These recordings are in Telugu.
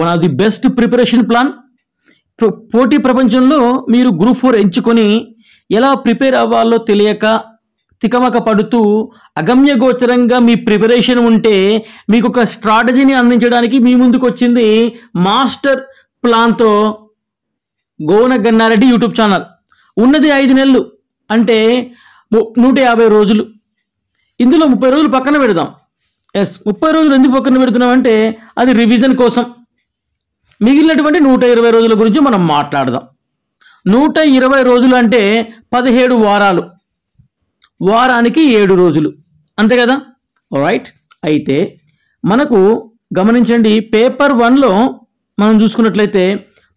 one of the best preparation plan పోటీ ప్రపంచంలో మీరు గ్రూప్ ఫోర్ ఎంచుకొని ఎలా ప్రిపేర్ అవ్వాలో తెలియక తికమక పడుతూ గోచరంగా మీ ప్రిపరేషన్ ఉంటే మీకు ఒక స్ట్రాటజీని అందించడానికి మీ ముందుకు వచ్చింది మాస్టర్ ప్లాన్తో గోన గన్నారెడ్డి యూట్యూబ్ ఛానల్ ఉన్నది ఐదు నెలలు అంటే నూట యాభై రోజులు ఇందులో ముప్పై రోజులు పక్కన పెడదాం ఎస్ ముప్పై రోజులు ఎందుకు పక్కన పెడుతున్నాం అంటే అది రివిజన్ కోసం మిగిలినటువంటి నూట ఇరవై రోజుల గురించి మనం మాట్లాడదాం నూట ఇరవై రోజులు అంటే పదిహేడు వారాలు వారానికి ఏడు రోజులు అంతే కదా రైట్ అయితే మనకు గమనించండి పేపర్ వన్లో మనం చూసుకున్నట్లయితే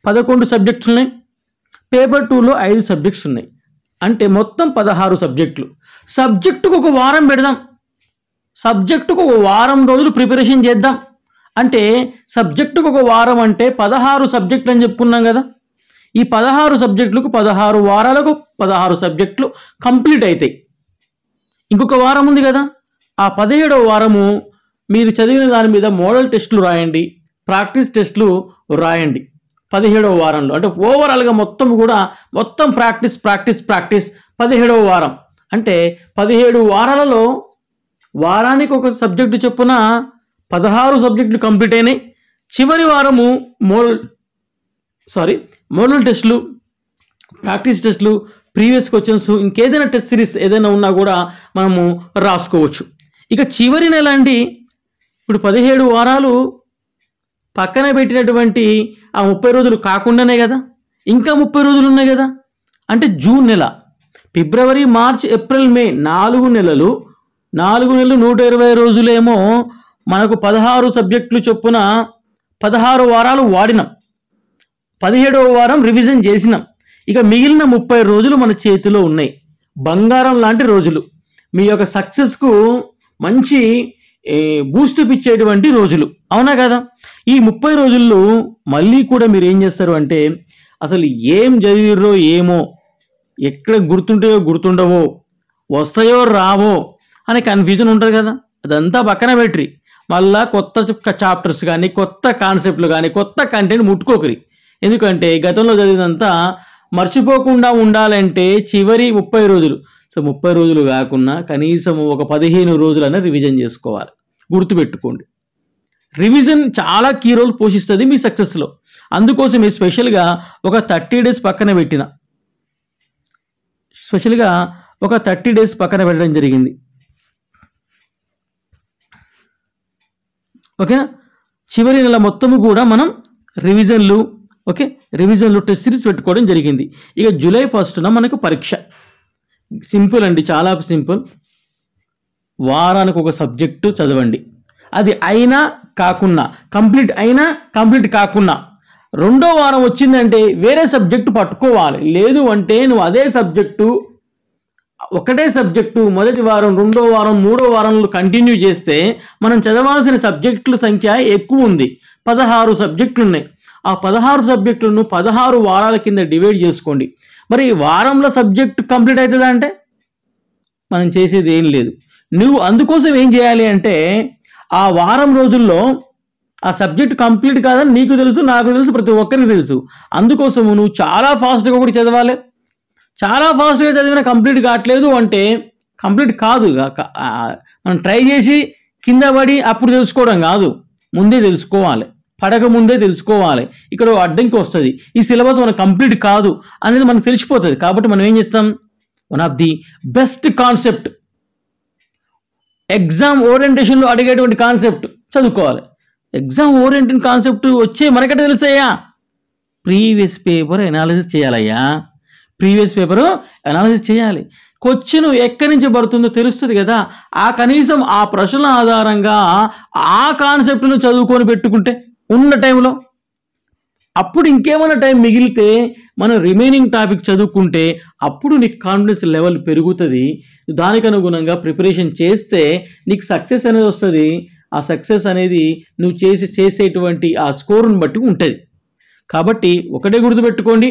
పదకొండు సబ్జెక్ట్స్ ఉన్నాయి పేపర్ టూలో ఐదు సబ్జెక్ట్స్ ఉన్నాయి అంటే మొత్తం పదహారు సబ్జెక్టులు సబ్జెక్టుకు ఒక వారం పెడదాం సబ్జెక్టుకు ఒక వారం రోజులు ప్రిపరేషన్ చేద్దాం అంటే సబ్జెక్టుకు ఒక వారం అంటే పదహారు సబ్జెక్టులు అని చెప్పుకున్నాం కదా ఈ పదహారు సబ్జెక్టులకు పదహారు వారాలకు పదహారు సబ్జెక్టులు కంప్లీట్ అవుతాయి ఇంకొక వారం ఉంది కదా ఆ పదిహేడవ వారము మీరు చదివిన దాని మీద మోడల్ టెస్టులు రాయండి ప్రాక్టీస్ టెస్టులు రాయండి పదిహేడవ వారంలో అంటే ఓవరాల్గా మొత్తం కూడా మొత్తం ప్రాక్టీస్ ప్రాక్టీస్ ప్రాక్టీస్ పదిహేడవ వారం అంటే పదిహేడు వారాలలో వారానికి ఒక సబ్జెక్టు చొప్పున పదహారు సబ్జెక్టులు కంప్లీట్ అయినాయి చివరి వారము మోడల్ సారీ మోడల్ టెస్టులు ప్రాక్టీస్ టెస్టులు ప్రీవియస్ క్వశ్చన్స్ ఇంకేదైనా టెస్ట్ సిరీస్ ఏదైనా ఉన్నా కూడా మనము రాసుకోవచ్చు ఇక చివరి నెల అండి ఇప్పుడు పదిహేడు వారాలు పక్కన పెట్టినటువంటి ఆ ముప్పై రోజులు కాకుండానే కదా ఇంకా ముప్పై రోజులు ఉన్నాయి కదా అంటే జూన్ నెల ఫిబ్రవరి మార్చ్ ఏప్రిల్ మే నాలుగు నెలలు నాలుగు నెలలు నూట ఇరవై రోజులేమో మనకు పదహారు సబ్జెక్టులు చొప్పున పదహారు వారాలు వాడినాం పదిహేడవ వారం రివిజన్ చేసినాం ఇక మిగిలిన ముప్పై రోజులు మన చేతిలో ఉన్నాయి బంగారం లాంటి రోజులు మీ యొక్క సక్సెస్కు మంచి బూస్ట్ ఇచ్చేటువంటి రోజులు అవునా కదా ఈ ముప్పై రోజుల్లో మళ్ళీ కూడా మీరు ఏం చేస్తారు అంటే అసలు ఏం జరిగిర్రో ఏమో ఎక్కడ గుర్తుంటాయో గుర్తుండవో వస్తాయో రావో అనే కన్ఫ్యూజన్ ఉంటుంది కదా అదంతా పక్కన పెట్టి మళ్ళా కొత్త చాప్టర్స్ కానీ కొత్త కాన్సెప్ట్లు కానీ కొత్త కంటెంట్ ముట్టుకోకరి ఎందుకంటే గతంలో జరిగినంతా మర్చిపోకుండా ఉండాలంటే చివరి ముప్పై రోజులు సో ముప్పై రోజులు కాకుండా కనీసం ఒక పదిహేను రోజులైనా రివిజన్ చేసుకోవాలి గుర్తుపెట్టుకోండి రివిజన్ చాలా కీ రోల్ పోషిస్తుంది మీ సక్సెస్లో అందుకోసం మీరు స్పెషల్గా ఒక థర్టీ డేస్ పక్కన పెట్టిన స్పెషల్గా ఒక థర్టీ డేస్ పక్కన పెట్టడం జరిగింది ఓకేనా చివరి నెల మొత్తము కూడా మనం రివిజన్లు ఓకే రివిజన్లు టెస్ట్ సిరీస్ పెట్టుకోవడం జరిగింది ఇక జూలై ఫస్ట్న మనకు పరీక్ష సింపుల్ అండి చాలా సింపుల్ వారానికి ఒక సబ్జెక్టు చదవండి అది అయినా కాకున్నా కంప్లీట్ అయినా కంప్లీట్ కాకున్నా రెండో వారం వచ్చిందంటే వేరే సబ్జెక్టు పట్టుకోవాలి లేదు అంటే నువ్వు అదే సబ్జెక్టు ఒకటే సబ్జెక్టు మొదటి వారం రెండో వారం మూడో వారంలో కంటిన్యూ చేస్తే మనం చదవాల్సిన సబ్జెక్టుల సంఖ్య ఎక్కువ ఉంది పదహారు సబ్జెక్టులు ఉన్నాయి ఆ పదహారు సబ్జెక్టులను పదహారు వారాల కింద డివైడ్ చేసుకోండి మరి వారంలో సబ్జెక్టు కంప్లీట్ అవుతుందా అంటే మనం చేసేది ఏం లేదు నువ్వు అందుకోసం ఏం చేయాలి అంటే ఆ వారం రోజుల్లో ఆ సబ్జెక్ట్ కంప్లీట్ కాదని నీకు తెలుసు నాకు తెలుసు ప్రతి ఒక్కరికి తెలుసు అందుకోసం నువ్వు చాలా ఫాస్ట్గా కూడా చదవాలి చాలా ఫాస్ట్గా చదివినా కంప్లీట్ కావట్లేదు అంటే కంప్లీట్ కాదు మనం ట్రై చేసి కింద పడి అప్పుడు తెలుసుకోవడం కాదు ముందే తెలుసుకోవాలి పడక ముందే తెలుసుకోవాలి ఇక్కడ అడ్డంకి వస్తుంది ఈ సిలబస్ మనకు కంప్లీట్ కాదు అనేది మనకు తెలిసిపోతుంది కాబట్టి మనం ఏం చేస్తాం one of the best concept exam ఓరియంటేషన్లో అడిగేటువంటి కాన్సెప్ట్ చదువుకోవాలి ఎగ్జామ్ ఓరియంటెడ్ కాన్సెప్ట్ వచ్చే మనకంటే తెలుస్తాయా ప్రీవియస్ పేపర్ ఎనాలిసిస్ చేయాలయ్యా ప్రీవియస్ పేపరు అనాలిసిస్ చేయాలి క్వశ్చన్ ఎక్కడి నుంచి పడుతుందో తెలుస్తుంది కదా ఆ కనీసం ఆ ప్రశ్నల ఆధారంగా ఆ కాన్సెప్ట్ను చదువుకొని పెట్టుకుంటే ఉన్న టైంలో అప్పుడు ఇంకేమైనా టైం మిగిలితే మనం రిమైనింగ్ టాపిక్ చదువుకుంటే అప్పుడు నీకు కాన్ఫిడెన్స్ లెవెల్ పెరుగుతుంది దానికి అనుగుణంగా ప్రిపరేషన్ చేస్తే నీకు సక్సెస్ అనేది వస్తుంది ఆ సక్సెస్ అనేది నువ్వు చేసి చేసేటువంటి ఆ స్కోరును బట్టి ఉంటుంది కాబట్టి ఒకటే గుర్తుపెట్టుకోండి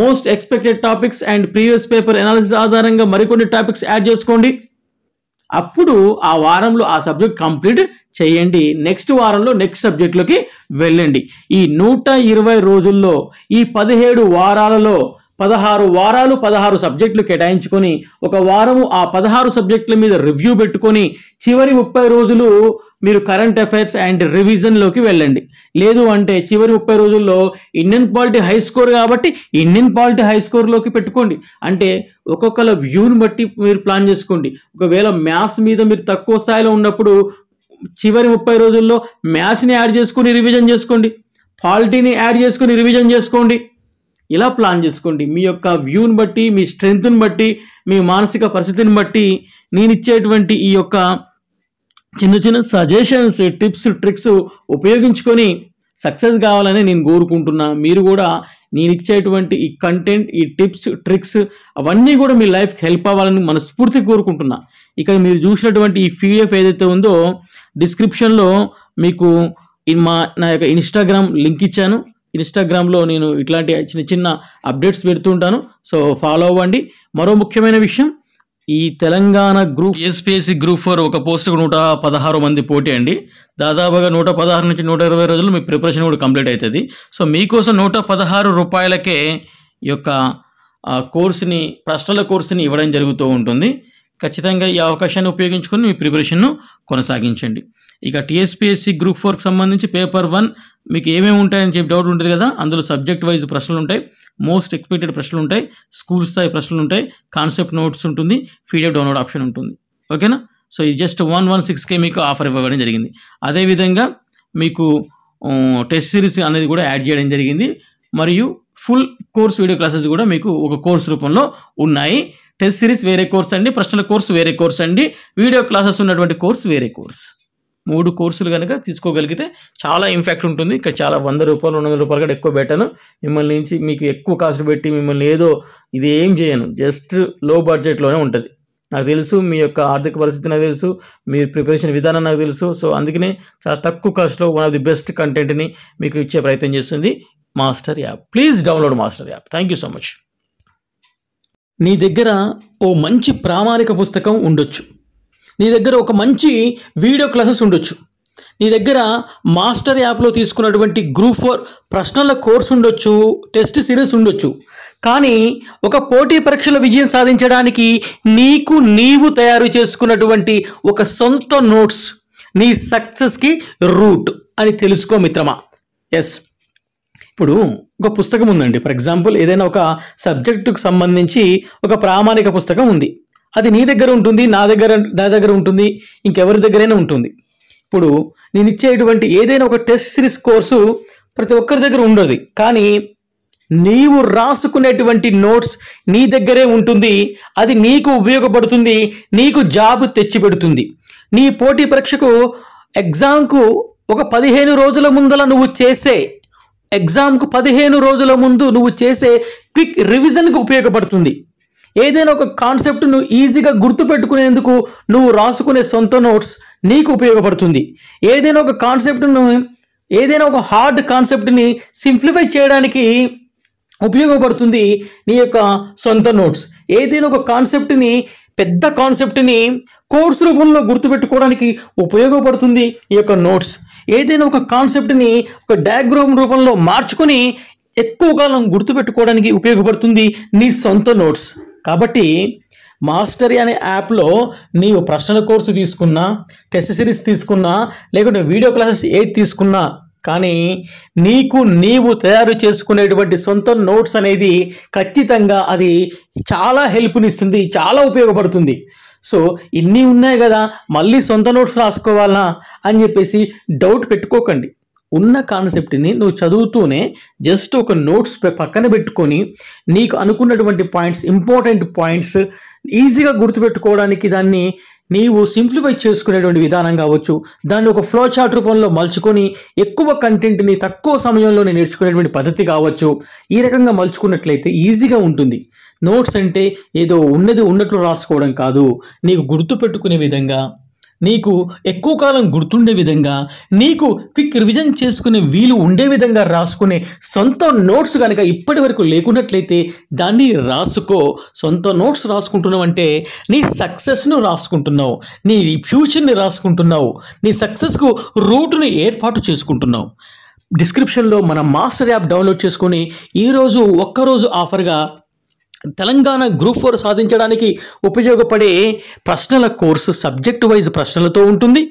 most expected topics and previous paper analysis ఆధారంగా మరికొన్ని టాపిక్స్ యాడ్ చేసుకోండి అప్పుడు ఆ వారంలో ఆ సబ్జెక్ట్ కంప్లీట్ చేయండి నెక్స్ట్ వారంలో నెక్స్ట్ సబ్జెక్టులోకి వెళ్ళండి ఈ నూట ఇరవై రోజుల్లో ఈ పదిహేడు వారాలలో పదహారు వారాలు పదహారు సబ్జెక్టులు కేటాయించుకొని ఒక వారము ఆ పదహారు సబ్జెక్టుల మీద రివ్యూ పెట్టుకొని చివరి ముప్పై రోజులు మీరు కరెంట్ అఫైర్స్ అండ్ రివిజన్లోకి వెళ్ళండి లేదు అంటే చివరి ముప్పై రోజుల్లో ఇండియన్ పాలిటీ హై స్కోర్ కాబట్టి ఇండియన్ పాలిటీ హై స్కోర్లోకి పెట్టుకోండి అంటే ఒక్కొక్కల వ్యూని బట్టి మీరు ప్లాన్ చేసుకోండి ఒకవేళ మ్యాథ్స్ మీద మీరు తక్కువ స్థాయిలో ఉన్నప్పుడు చివరి ముప్పై రోజుల్లో మ్యాథ్స్ని యాడ్ చేసుకుని రివిజన్ చేసుకోండి పాలిటీని యాడ్ చేసుకుని రివిజన్ చేసుకోండి ఇలా ప్లాన్ చేసుకోండి మీ యొక్క వ్యూని బట్టి మీ స్ట్రెంగ్త్ని బట్టి మీ మానసిక పరిస్థితిని బట్టి నేను ఇచ్చేటువంటి ఈ యొక్క చిన్న చిన్న సజెషన్స్ టిప్స్ ట్రిక్స్ ఉపయోగించుకొని సక్సెస్ కావాలని నేను కోరుకుంటున్నా మీరు కూడా నేను ఇచ్చేటువంటి ఈ కంటెంట్ ఈ టిప్స్ ట్రిక్స్ అవన్నీ కూడా మీ లైఫ్కి హెల్ప్ అవ్వాలని మనస్ఫూర్తి కోరుకుంటున్నా ఇక మీరు చూసినటువంటి ఈ పీడిఎఫ్ ఏదైతే ఉందో డిస్క్రిప్షన్లో మీకు మా నా యొక్క ఇన్స్టాగ్రామ్ లింక్ ఇచ్చాను ఇన్స్టాగ్రామ్లో నేను ఇట్లాంటి చిన్న చిన్న అప్డేట్స్ పెడుతుంటాను సో ఫాలో అవ్వండి మరో ముఖ్యమైన విషయం ఈ Telangana group SPSC group four ఒక పోస్టుకు నూట పదహారు మంది పోటీ అండి దాదాపుగా నూట పదహారు నుంచి నూట ఇరవై రోజులు మీ ప్రిపరేషన్ కూడా కంప్లీట్ అవుతుంది సో మీకోసం నూట పదహారు రూపాయలకే ఈ యొక్క కోర్సుని ప్రశ్నల కోర్సుని ఇవ్వడం జరుగుతూ ఉంటుంది ఖచ్చితంగా ఈ అవకాశాన్ని ఉపయోగించుకొని మీ ప్రిపరేషన్ను కొనసాగించండి ఇక టీఎస్పీఎస్సీ గ్రూప్ ఫోర్కి సంబంధించి పేపర్ వన్ మీకు ఏమేమి ఉంటాయని చెప్పి డౌట్ ఉంటుంది కదా అందులో సబ్జెక్ట్ వైజ్ ప్రశ్నలు ఉంటాయి మోస్ట్ ఎక్స్పెక్టెడ్ ప్రశ్నలు ఉంటాయి స్కూల్ స్థాయి ప్రశ్నలు ఉంటాయి కాన్సెప్ట్ నోట్స్ ఉంటుంది పీడిఎఫ్ డౌన్లోడ్ ఆప్షన్ ఉంటుంది ఓకేనా సో ఇది జస్ట్ వన్ వన్ సిక్స్కే మీకు ఆఫర్ ఇవ్వడం జరిగింది అదేవిధంగా మీకు టెస్ట్ సిరీస్ అనేది కూడా యాడ్ చేయడం జరిగింది మరియు ఫుల్ కోర్స్ వీడియో క్లాసెస్ కూడా మీకు ఒక కోర్స్ రూపంలో ఉన్నాయి టెస్ట్ సిరీస్ వేరే కోర్స్ అండి ప్రశ్నల కోర్సు వేరే కోర్స్ అండి వీడియో క్లాసెస్ ఉన్నటువంటి కోర్సు వేరే కోర్స్ మూడు కోర్సులు కనుక తీసుకోగలిగితే చాలా ఇంపాక్ట్ ఉంటుంది ఇక్కడ చాలా వంద రూపాయలు రెండు వందల రూపాయలు కూడా ఎక్కువ పెట్టాను మిమ్మల్ని నుంచి మీకు ఎక్కువ కాస్ట్ పెట్టి మిమ్మల్ని ఏదో ఇది ఏం చేయను జస్ట్ లో బడ్జెట్లోనే ఉంటుంది నాకు తెలుసు మీ యొక్క ఆర్థిక పరిస్థితి నాకు తెలుసు మీ ప్రిపరేషన్ విధానం నాకు తెలుసు సో అందుకనే చాలా తక్కువ కాస్ట్లో వన్ ఆఫ్ ది బెస్ట్ కంటెంట్ని మీకు ఇచ్చే ప్రయత్నం చేస్తుంది master app please download master app thank you so much నీ దగ్గర ఓ మంచి ప్రామాణిక పుస్తకం ఉండొచ్చు నీ దగ్గర ఒక మంచి వీడియో క్లాసెస్ ఉండొచ్చు నీ దగ్గర మాస్టర్ యాప్లో తీసుకున్నటువంటి గ్రూప్ ఫోర్ ప్రశ్నల కోర్స్ ఉండొచ్చు టెస్ట్ సిరీస్ ఉండొచ్చు కానీ ఒక పోటీ పరీక్షల విజయం సాధించడానికి నీకు నీవు తయారు చేసుకున్నటువంటి ఒక సొంత నోట్స్ నీ సక్సెస్కి రూట్ అని తెలుసుకో మిత్రమా ఎస్ ఇప్పుడు ఒక పుస్తకం ఉందండి ఫర్ ఎగ్జాంపుల్ ఏదైనా ఒక సబ్జెక్టుకు సంబంధించి ఒక ప్రామాణిక పుస్తకం ఉంది అది నీ దగ్గర ఉంటుంది నా దగ్గర నా దగ్గర ఉంటుంది ఇంకెవరి దగ్గరైనా ఉంటుంది ఇప్పుడు నేను ఇచ్చేటువంటి ఏదైనా ఒక టెస్ట్ సిరీస్ కోర్సు ప్రతి ఒక్కరి దగ్గర ఉండదు కానీ నీవు రాసుకునేటువంటి నోట్స్ నీ దగ్గరే ఉంటుంది అది నీకు ఉపయోగపడుతుంది నీకు జాబ్ తెచ్చిపెడుతుంది నీ పోటీ పరీక్షకు ఎగ్జామ్కు ఒక పదిహేను రోజుల ముందల నువ్వు చేసే ఎగ్జామ్కు పదిహేను రోజుల ముందు నువ్వు చేసే క్విక్ రివిజన్కి ఉపయోగపడుతుంది ఏదైనా ఒక కాన్సెప్ట్ను ఈజీగా గుర్తుపెట్టుకునేందుకు నువ్వు రాసుకునే సొంత నోట్స్ నీకు ఉపయోగపడుతుంది ఏదైనా ఒక కాన్సెప్ట్ను ఏదైనా ఒక హార్డ్ కాన్సెప్ట్ని సింప్లిఫై చేయడానికి ఉపయోగపడుతుంది నీ యొక్క సొంత నోట్స్ ఏదైనా ఒక కాన్సెప్ట్ని పెద్ద కాన్సెప్ట్ని కోర్సు రూపంలో గుర్తుపెట్టుకోవడానికి ఉపయోగపడుతుంది ఈ యొక్క నోట్స్ ఏదైనా ఒక కాన్సెప్ట్ని ఒక డయాగ్రామ్ రూపంలో మార్చుకొని ఎక్కువ కాలం గుర్తుపెట్టుకోవడానికి ఉపయోగపడుతుంది నీ సొంత నోట్స్ కాబట్టి మాస్టరీ అనే యాప్లో నీవు ప్రశ్నల కోర్సు తీసుకున్నా టెస్ట్ సిరీస్ తీసుకున్నా లేకుంటే వీడియో క్లాసెస్ ఏది తీసుకున్నా కానీ నీకు నీవు తయారు చేసుకునేటువంటి సొంత నోట్స్ అనేది ఖచ్చితంగా అది చాలా హెల్ప్నిస్తుంది చాలా ఉపయోగపడుతుంది సో ఇన్ని ఉన్నాయి కదా మళ్ళీ సొంత నోట్స్ రాసుకోవాలా అని చెప్పేసి డౌట్ పెట్టుకోకండి ఉన్న కాన్సెప్ట్ని నువ్వు చదువుతూనే జస్ట్ ఒక నోట్స్ పక్కన పెట్టుకొని నీకు అనుకున్నటువంటి పాయింట్స్ ఇంపార్టెంట్ పాయింట్స్ ఈజీగా గుర్తుపెట్టుకోవడానికి దాన్ని నీవు సింప్లిఫై చేసుకునేటువంటి విధానం కావచ్చు దాన్ని ఒక ఫ్లో చార్ట్ రూపంలో మలుచుకొని ఎక్కువ కంటెంట్ని తక్కువ సమయంలోనే నేర్చుకునేటువంటి పద్ధతి కావచ్చు ఈ రకంగా మలుచుకున్నట్లయితే ఈజీగా ఉంటుంది నోట్స్ అంటే ఏదో ఉన్నది ఉన్నట్లు రాసుకోవడం కాదు నీకు గుర్తు పెట్టుకునే విధంగా నీకు ఎక్కువ కాలం గుర్తుండే విధంగా నీకు క్విక్ రివిజన్ చేసుకునే వీలు ఉండే విధంగా రాసుకునే సొంత నోట్స్ కనుక ఇప్పటి వరకు లేకున్నట్లయితే దాన్ని రాసుకో సొంత నోట్స్ రాసుకుంటున్నావు అంటే నీ సక్సెస్ను రాసుకుంటున్నావు నీ ఫ్యూచర్ని రాసుకుంటున్నావు నీ సక్సెస్కు రూట్ను ఏర్పాటు చేసుకుంటున్నావు డిస్క్రిప్షన్లో మన మాస్టర్ యాప్ డౌన్లోడ్ చేసుకొని ఈరోజు ఒక్కరోజు ఆఫర్గా తెలంగాణ గ్రూప్ ఫోర్ సాధించడానికి ఉపయోగపడే ప్రశ్నల కోర్సు సబ్జెక్ట్ వైజ్ ప్రశ్నలతో ఉంటుంది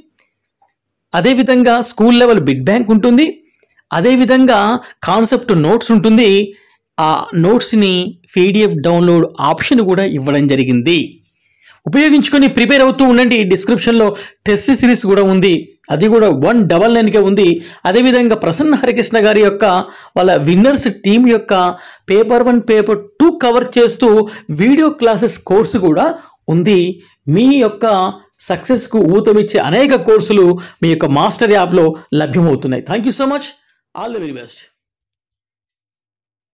అదేవిధంగా స్కూల్ లెవెల్ బిగ్ బ్యాంక్ ఉంటుంది అదేవిధంగా కాన్సెప్ట్ నోట్స్ ఉంటుంది ఆ నోట్స్ని పీడిఎఫ్ డౌన్లోడ్ ఆప్షన్ కూడా ఇవ్వడం జరిగింది ఉపయోగించుకొని ప్రిపేర్ అవుతూ ఉండండి డిస్క్రిప్షన్లో టెస్ట్ సిరీస్ కూడా ఉంది అది కూడా వన్ డబల్ నైన్కే ఉంది అదేవిధంగా ప్రసన్న హరికృష్ణ గారి యొక్క వాళ్ళ విన్నర్స్ టీం యొక్క paper one paper two cover చేస్తూ వీడియో క్లాసెస్ కోర్సు కూడా ఉంది మీ యొక్క సక్సెస్కు ఊతమిచ్చే అనేక కోర్సులు మీ యొక్క మాస్టర్ యాప్లో లభ్యమవుతున్నాయి thank you so much all the very best